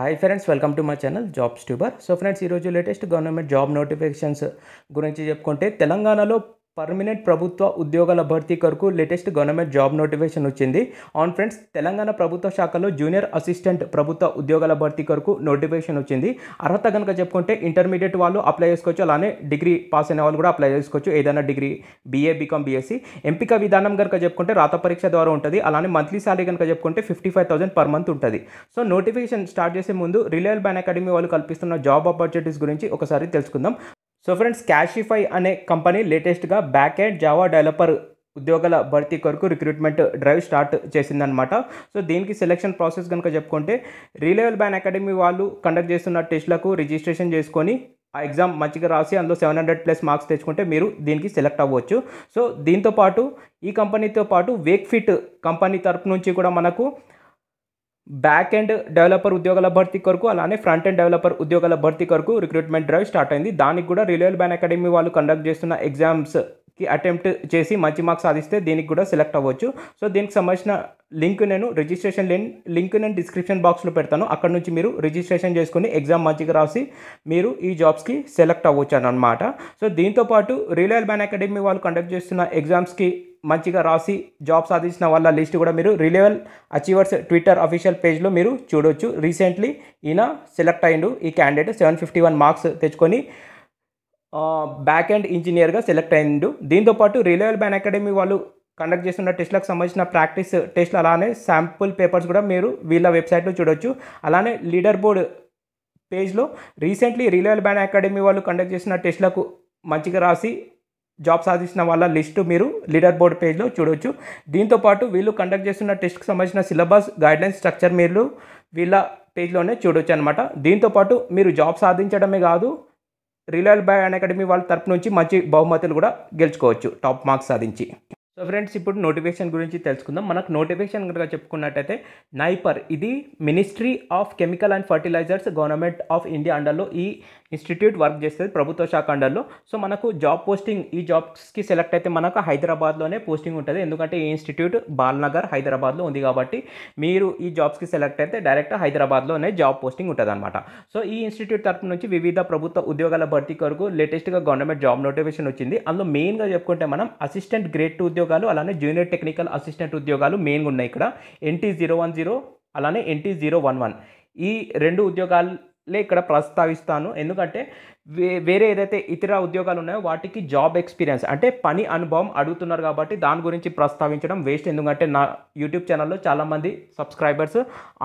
hi friends welcome to my channel jobs tuber so friends ఈరోజు latest government job notifications గురించి చెప్పుకుంటే తెలంగాణలో permanent ప్రభుత్వ ఉద్యోగాల భర్తీ కొరకు లేటెస్ట్ గవర్నమెంట్ జాబ్ నోటిఫికేషన్ వచ్చింది ఆన్ ఫ్రెండ్స్ తెలంగాణ ప్రభుత్వ శాఖలో జూనియర్ అసిస్టెంట్ ప్రభుత్వ ఉద్యోగాల భర్తీ కొరకు నోటిఫికేషన్ వచ్చింది అర్హత కనుక చెప్పుకుంటే ఇంటర్మీడియట్ వాళ్ళు అప్లై చేసుకోవచ్చు అలానే డిగ్రీ పాస్ అయిన వాళ్ళు కూడా అప్లై చేసుకోవచ్చు ఏదైనా డిగ్రీ బీఏ బీకామ్ బీఎస్సీ ఎంపిక విధానం కనుక చెప్పుకుంటే రాత పరీక్ష ద్వారా ఉంటుంది అలానే మంత్లీ శాలరీ కనుక చెప్పుకుంటే fifty five thousand per month ఉంటుంది సో నోటిఫికేషన్ స్టార్ట్ చేసే ముందు రిలయల్ బ్యాన్ అకాడమీ వాళ్ళు కల్పిస్తున్న జాబ్ ఆపర్చునిటీస్ గురించి ఒకసారి తెలుసుకుందాం సో ఫ్రెండ్స్ క్యాషిఫై అనే కంపెనీ లేటెస్ట్గా బ్యాక్ ఎండ్ జావా డెవలపర్ ఉద్యోగాల భర్తీ కొరకు రిక్రూట్మెంట్ డ్రైవ్ స్టార్ట్ చేసిందనమాట సో దీనికి సెలెక్షన్ ప్రాసెస్ కనుక చెప్పుకుంటే రీలేవల్ బ్యాన్ అకాడమీ వాళ్ళు కండక్ట్ చేస్తున్న టెస్ట్లకు రిజిస్ట్రేషన్ చేసుకొని ఆ ఎగ్జామ్ మంచిగా రాసి అందులో సెవెన్ హండ్రెడ్ ప్లస్ మార్క్స్ తెచ్చుకుంటే మీరు దీనికి సెలెక్ట్ అవ్వచ్చు సో దీంతో పాటు ఈ కంపెనీతో పాటు వేక్ఫిట్ కంపెనీ తరపు నుంచి కూడా మనకు బ్యాక్ ఎండ్ డెవలపర్ ఉద్యోగాల భర్తీ కొరకు అలానే ఫ్రంట్ ఎండ్ డెవలపర్ ఉద్యోగాల భర్తీ కొరకు రిక్రూట్మెంట్ డ్రైవ్ స్టార్ట్ అయింది దానికి కూడా రిలయల్ బ్యాన్ అకాడమీ వాళ్ళు కండక్ట్ చేస్తున్న ఎగ్జామ్స్ కి అటెంప్ట్ చేసి మంచి మార్క్స్ సాధిస్తే దీనికి కూడా సెలెక్ట్ అవ్వచ్చు సో దీనికి సంబంధించిన లింక్ నేను రిజిస్ట్రేషన్ లింక్ నేను డిస్క్రిప్షన్ బాక్స్లో పెడతాను అక్కడ నుంచి మీరు రిజిస్ట్రేషన్ చేసుకుని ఎగ్జామ్ మంచిగా రాసి మీరు ఈ జాబ్స్కి సెలెక్ట్ అవ్వచ్చు అనమాట సో దీంతోపాటు రిలయల్ బ్యాన్ అకాడమీ వాళ్ళు కండక్ట్ చేస్తున్న ఎగ్జామ్స్కి మంచిగా రాసి జాబ్ సాధించిన వాళ్ళ లిస్ట్ కూడా మీరు రిలేవల్ అచీవర్స్ ట్విట్టర్ అఫీషియల్ పేజ్లో మీరు చూడొచ్చు రీసెంట్లీ ఈయన సెలెక్ట్ అయ్యిండు ఈ candidate seven fifty one marks తెచ్చుకొని బ్యాక్ అండ్ ఇంజనీర్గా సెలెక్ట్ అయ్యిండు దీంతోపాటు రిలేవల్ బ్యాన్ అకాడమీ వాళ్ళు కండక్ట్ చేస్తున్న టెస్ట్లకు సంబంధించిన ప్రాక్టీస్ టెస్ట్లు అలానే శాంపుల్ పేపర్స్ కూడా మీరు వీళ్ళ వెబ్సైట్లో చూడొచ్చు అలానే లీడర్ బోర్డ్ పేజ్లో రీసెంట్లీ రిలేవల్ బ్యాన్ అకాడమీ వాళ్ళు కండక్ట్ చేసిన టెస్ట్లకు మంచిగా రాసి జాబ్ సాధించిన వాళ్ళ లిస్టు మీరు లీడర్ బోర్డ్ పేజ్లో చూడవచ్చు దీంతోపాటు వీళ్ళు కండక్ట్ చేస్తున్న టెస్ట్కి సంబంధించిన సిలబస్ గైడ్లైన్స్ స్ట్రక్చర్ మీరు వీళ్ళ పేజ్లోనే చూడొచ్చు అనమాట దీంతోపాటు మీరు జాబ్ సాధించడమే కాదు రిలయల్ బై అకాడమీ వాళ్ళ తరపు నుంచి మంచి బహుమతులు కూడా గెలుచుకోవచ్చు టాప్ మార్క్స్ సాధించి సో ఫ్రెండ్స్ ఇప్పుడు నోటిఫికేషన్ గురించి తెలుసుకుందాం మనకు నోటిఫికేషన్ కనుక చెప్పుకున్నట్టయితే నైపర్ ఇది ministry of chemical and fertilisers government of India అండర్లో ఈ ఇన్స్టిట్యూట్ వర్క్ చేస్తుంది ప్రభుత్వ శాఖ అండర్లో సో మనకు జాబ్ పోస్టింగ్ ఈ జాబ్స్కి సెలెక్ట్ అయితే మనకు హైదరాబాద్లోనే పోస్టింగ్ ఉంటుంది ఎందుకంటే ఈ ఇన్స్టిట్యూట్ బాల్నగర్ హైదరాబాద్లో ఉంది కాబట్టి మీరు ఈ జాబ్స్కి సెలెక్ట్ అయితే డైరెక్ట్ హైదరాబాద్లోనే జాబ్ పోస్టింగ్ ఉంటుంది అనమాట సో ఈ ఇన్స్టిట్యూట్ తరపు నుంచి వివిధ ప్రభుత్వ ఉద్యోగాల భర్తీ కొరకు లేటెస్ట్గా గవర్నమెంట్ జాబ్ నోటిఫికేషన్ వచ్చింది అందులో మెయిన్గా చెప్పుకుంటే మనం అసిస్టెంట్ గ్రేడ్ టూ ఉద్యోగాలు అలానే జూనియర్ టెక్నికల్ అసిస్టెంట్ ఉద్యోగాలు మెయిన్గా ఉన్నాయి ఇక్కడ ఎన్టీ జీరో వన్ జీరో అలానే ఎన్టీ జీరో వన్ వన్ ఈ రెండు ఉద్యోగాలు లే ఇక్కడ ప్రస్తావిస్తాను ఎందుకంటే వే వేరే ఏదైతే ఇతర ఉద్యోగాలు ఉన్నాయో వాటికి జాబ్ ఎక్స్పీరియన్స్ అంటే పని అనుభవం అడుగుతున్నారు కాబట్టి దాని గురించి ప్రస్తావించడం వేస్ట్ ఎందుకంటే నా యూట్యూబ్ ఛానల్లో చాలామంది సబ్స్క్రైబర్స్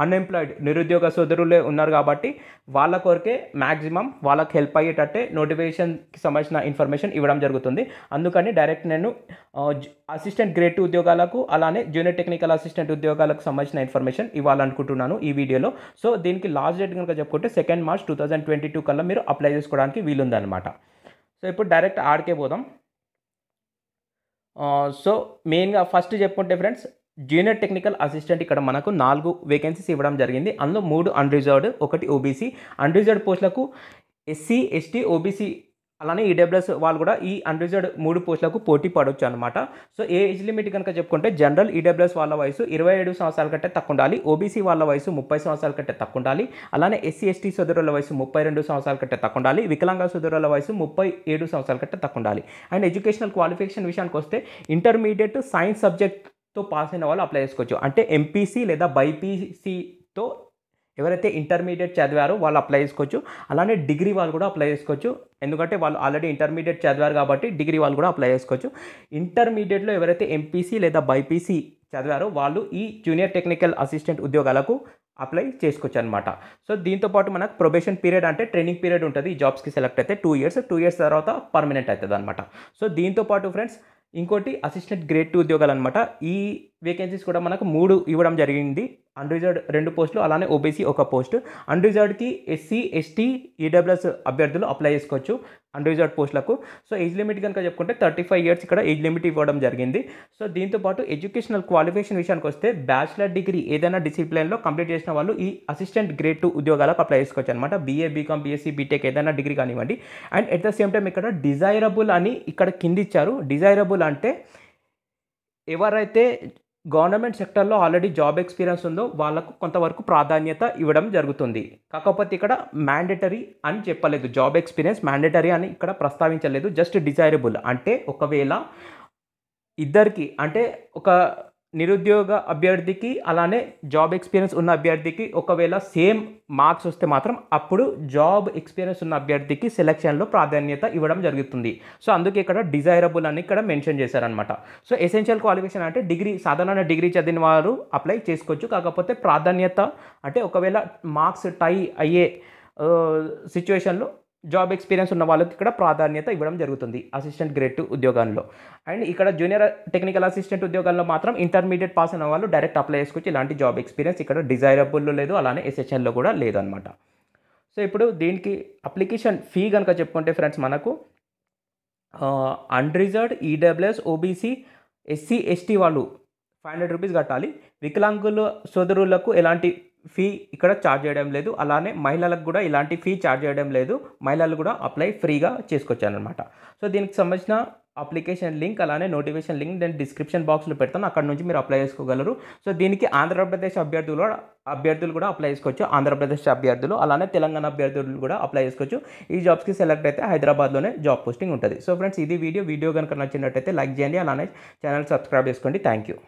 అన్ఎంప్లాయిడ్ నిరుద్యోగ సోదరులే ఉన్నారు కాబట్టి వాళ్ళ కొరకే మ్యాక్సిమం వాళ్ళకి హెల్ప్ అయ్యేటట్టే నోటిఫికేషన్కి సంబంధించిన ఇన్ఫర్మేషన్ ఇవ్వడం జరుగుతుంది అందుకని డైరెక్ట్ నేను అసిస్టెంట్ గ్రేట్ ఉద్యోగాలకు అలానే జూనియర్ టెక్నికల్ అసిస్టెంట్ ఉద్యోగాలకు సంబంధించిన ఇన్ఫర్మేషన్ ఇవ్వాలనుకుంటున్నాను ఈ వీడియోలో సో దీనికి లాస్ట్ డేట్ కనుక చెప్పుకుంటే second March two thousand twenty two కల్లా మీరు అప్లై చేసుకోవడానికి రావడానికి వీలుందనమాట సో ఇప్పుడు డైరెక్ట్ ఆడికే పోదాం సో మెయిన్గా ఫస్ట్ చెప్పుకుంటే ఫ్రెండ్స్ జూనియర్ టెక్నికల్ అసిస్టెంట్ ఇక్కడ మనకు నాలుగు వేకెన్సీస్ ఇవ్వడం జరిగింది అందులో మూడు అన్రిజర్వ్డ్ ఒకటి ఓబీసీ అన్రిజర్వ్డ్ పోస్టులకు ఎస్సీ ఎస్టీ ఓబీసీ అలానే ఈడబ్ల్యూఎస్ e వాళ్ళు కూడా ఈ అన్రిజర్వ్డ్ మూడు పోస్టులకు పోటీ పడవచ్చు అనమాట సో ఏ ఏజ్ లిమిట్ కనుక చెప్పుకుంటే జనరల్ ఈడబ్ల్యూఎస్ e వాళ్ళ వయసు ఇరవై ఏడు సంవత్సరాల కంటే తక్కువ ఉండాలి ఓబీసీ వాళ్ళ వయసు ముప్పై సంవత్సరాల కంటే తక్కువ ఉండాలి అలానే ఎస్సీ ఎస్టీ సోదరుల వయసు ముప్పై రెండు సంవత్సరాల కంటే తక్కువ ఉండాలి వికలాంగ సోదరుల వయసు ముప్పై ఏడు సంవత్సరాల కంటే తక్కువ ఉండాలి అండ్ ఎడ్యుకేషనల్ క్వాలిఫికేషన్ విషయానికి వస్తే ఇంటర్మీడియట్ సైన్స్ సబ్జెక్ట్తో పాస్ అయిన వాళ్ళు అప్లై చేసుకోవచ్చు అంటే ఎంపీసీ లేదా బైపీసీ తో ఎవరైతే ఇంటర్మీడియట్ చదివారో వాళ్ళు అప్లై చేసుకోవచ్చు అలానే డిగ్రీ వాళ్ళు కూడా అప్లై చేసుకోవచ్చు ఎందుకంటే వాళ్ళు ఆల్రెడీ ఇంటర్మీడియట్ చదివారు కాబట్టి డిగ్రీ వాళ్ళు కూడా అప్లై చేసుకోవచ్చు ఇంటర్మీడియట్లో ఎవరైతే ఎంపీసీ లేదా బైపీసీ చదివారో వాళ్ళు ఈ జూనియర్ టెక్నికల్ అసిస్టెంట్ ఉద్యోగాలకు అప్లై చేసుకోవచ్చు అనమాట సో దీంతోపాటు మనకు ప్రొబేషన్ పీరియడ్ అంటే ట్రైనింగ్ పీరియడ్ ఉంటుంది ఈ జాబ్స్కి సెలెక్ట్ అయితే టూ ఇయర్స్ టూ ఇయర్స్ తర్వాత పర్మనెంట్ అవుతుంది అనమాట సో దీంతోపాటు ఫ్రెండ్స్ ఇంకోటి అసిస్టెంట్ గ్రేడ్ టూ ఉద్యోగాలు అనమాట ఈ వేకెన్సీస్ కూడా మనకు మూడు ఇవ్వడం జరిగింది అన్రిజర్వ్డ్ రెండు పోస్టులు అలానే ఓబీసీ ఒక పోస్ట్ అన్రిజర్వ్డ్కి ఎస్సీ ఎస్టీ ఈడబ్ల్యూఎస్ అభ్యర్థులు అప్లై చేసుకోవచ్చు అన్రిజర్వ్డ్ పోస్టులకు సో ఏజ్ లిమిట్ కనుక చెప్పుకుంటే థర్టీ ఫైవ్ ఇయర్స్ ఇక్కడ ఏజ్ లిమిట్ ఇవ్వడం జరిగింది సో దీంతోపాటు ఎడ్యుకేషనల్ క్వాలిఫికేషన్ విషయానికి వస్తే బ్యాచిలర్ డిగ్రీ ఏదైనా డిసిప్లిన్లో కంప్లీట్ చేసిన వాళ్ళు ఈ అసిస్టెంట్ గ్రేడ్ టూ ఉద్యోగాలకు అప్లై చేసుకోవచ్చు అనమాట బీఏ బీకామ్ బీఎస్సీ బీటెక్ ఏదైనా డిగ్రీ కానివ్వండి and at the same time ఇక్కడ డిజైరబుల్ అని ఇక్కడ కింది ఇచ్చారు డిజైరబుల్ అంటే ఎవరైతే గవర్నమెంట్ సెక్టర్లో ఆల్రెడీ జాబ్ ఎక్స్పీరియన్స్ ఉందో వాళ్ళకు కొంతవరకు ప్రాధాన్యత ఇవ్వడం జరుగుతుంది కాకపోతే ఇక్కడ మ్యాండేటరీ అని చెప్పలేదు జాబ్ ఎక్స్పీరియన్స్ మ్యాండేటరీ అని ఇక్కడ ప్రస్తావించలేదు జస్ట్ డిజైరబుల్ అంటే ఒకవేళ ఇద్దరికి అంటే ఒక నిరుద్యోగ అభ్యర్థికి అలానే జాబ్ ఎక్స్పీరియన్స్ ఉన్న అభ్యర్థికి ఒకవేళ సేమ్ మార్క్స్ వస్తే మాత్రం అప్పుడు జాబ్ ఎక్స్పీరియన్స్ ఉన్న అభ్యర్థికి సెలక్షన్లో ప్రాధాన్యత ఇవ్వడం జరుగుతుంది సో అందుకే ఇక్కడ డిజైరబుల్ అని ఇక్కడ మెన్షన్ చేశారనమాట సో ఎసెన్షియల్ క్వాలిఫికేషన్ అంటే డిగ్రీ సాధారణ డిగ్రీ చదివిన వారు అప్లై చేసుకోవచ్చు కాకపోతే ప్రాధాన్యత అంటే ఒకవేళ మార్క్స్ టై అయ్యే సిచ్యువేషన్లో జాబ్ ఎక్స్పీరియన్స్ ఉన్న వాళ్ళకి ఇక్కడ ప్రాధాన్యత ఇవ్వడం జరుగుతుంది అసిస్టెంట్ గ్రేడ్ టూ ఉద్యోగాల్లో అండ్ ఇక్కడ జూనియర్ టెక్నికల్ అసిస్టెంట్ ఉద్యోగాల్లో మాత్రం ఇంటర్మీడియట్ పాస్ అయిన వాళ్ళు డైరెక్ట్ అప్లై చేసుకోవచ్చు ఇలాంటి జాబ్ ఎక్స్పీరియన్స్ ఇక్కడ డిజైరబుల్లో లేదు అలానే ఎస్ఎస్ఎల్లో కూడా లేదనమాట సో ఇప్పుడు దీనికి అప్లికేషన్ ఫీ కనుక చెప్పుకుంటే ఫ్రెండ్స్ మనకు unreserved EWS OBC SC ST వాళ్ళు ఫైవ్ హండ్రెడ్ రూపీస్ కట్టాలి వికలాంగుల సోదరులకు ఎలాంటి ఫీ ఇక్కడ ఛార్జ్ చేయడం లేదు అలానే మహిళలకు కూడా ఇలాంటి ఫీ ఛార్జ్ చేయడం లేదు మహిళలు కూడా అప్లై ఫ్రీగా అనమాట సో దీనికి సంబంధించిన అప్లికేషన్ లింక్ అలానే నోటిఫికేషన్ లింక్ నేను డిస్క్రిప్షన్ బాక్స్లో పెడతాను అక్కడ నుంచి మీరు అప్లై చేసుకోగలరు సో దీనికి ఆంధ్రప్రదేశ్ అభ్యర్థులు అభ్యర్థులు కూడా అప్లై చేసుకోవచ్చు ఆంధ్రప్రదేశ్ అభ్యర్థులు అలానే తెలంగాణ అభ్యర్థులు కూడా అప్లై చేసుకోవచ్చు ఈ జాబ్స్కి సెలెక్ట్ అయితే హైదరాబాద్లోనే జాబ్ పోస్టింగ్ ఉంటుంది సో ఫ్రెండ్స్ ఇది వీడియో వీడియో కనుక నచ్చినట్టయితే లైక్ చేయండి అలానే ఛానల్ సబ్స్క్రైబ్ చేసుకోండి థ్యాంక్ యూ